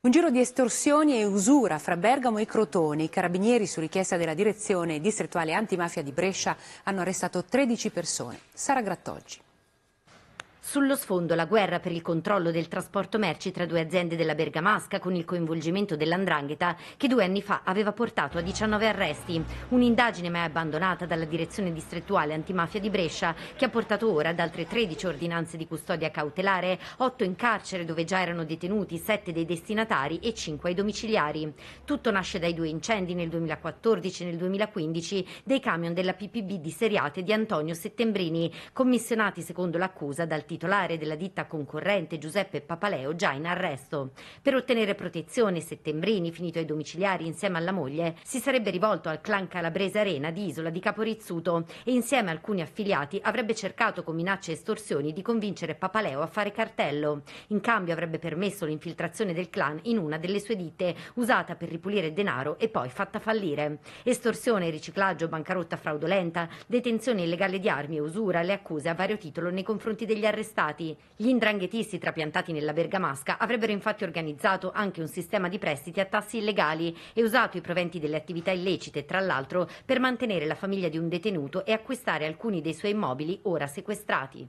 Un giro di estorsioni e usura fra Bergamo e Crotone. I carabinieri, su richiesta della direzione distrettuale antimafia di Brescia, hanno arrestato 13 persone. Sara Grattoggi. Sullo sfondo la guerra per il controllo del trasporto merci tra due aziende della Bergamasca con il coinvolgimento dell'Andrangheta che due anni fa aveva portato a 19 arresti. Un'indagine mai abbandonata dalla direzione distrettuale antimafia di Brescia che ha portato ora ad altre 13 ordinanze di custodia cautelare, 8 in carcere dove già erano detenuti 7 dei destinatari e 5 ai domiciliari. Tutto nasce dai due incendi nel 2014 e nel 2015 dei camion della PPB di Seriate di Antonio Settembrini, commissionati secondo l'accusa dal titolo titolare della ditta concorrente Giuseppe Papaleo già in arresto. Per ottenere protezione Settembrini, finito ai domiciliari insieme alla moglie, si sarebbe rivolto al clan calabrese Arena di Isola di Caporizzuto e insieme a alcuni affiliati avrebbe cercato con minacce e estorsioni di convincere Papaleo a fare cartello. In cambio avrebbe permesso l'infiltrazione del clan in una delle sue ditte, usata per ripulire denaro e poi fatta fallire. Estorsione, riciclaggio, bancarotta fraudolenta, detenzione illegale di armi e usura, le accuse a vario titolo nei confronti degli arrestati arrestati. Gli indranghetisti trapiantati nella Bergamasca avrebbero infatti organizzato anche un sistema di prestiti a tassi illegali e usato i proventi delle attività illecite, tra l'altro, per mantenere la famiglia di un detenuto e acquistare alcuni dei suoi immobili ora sequestrati.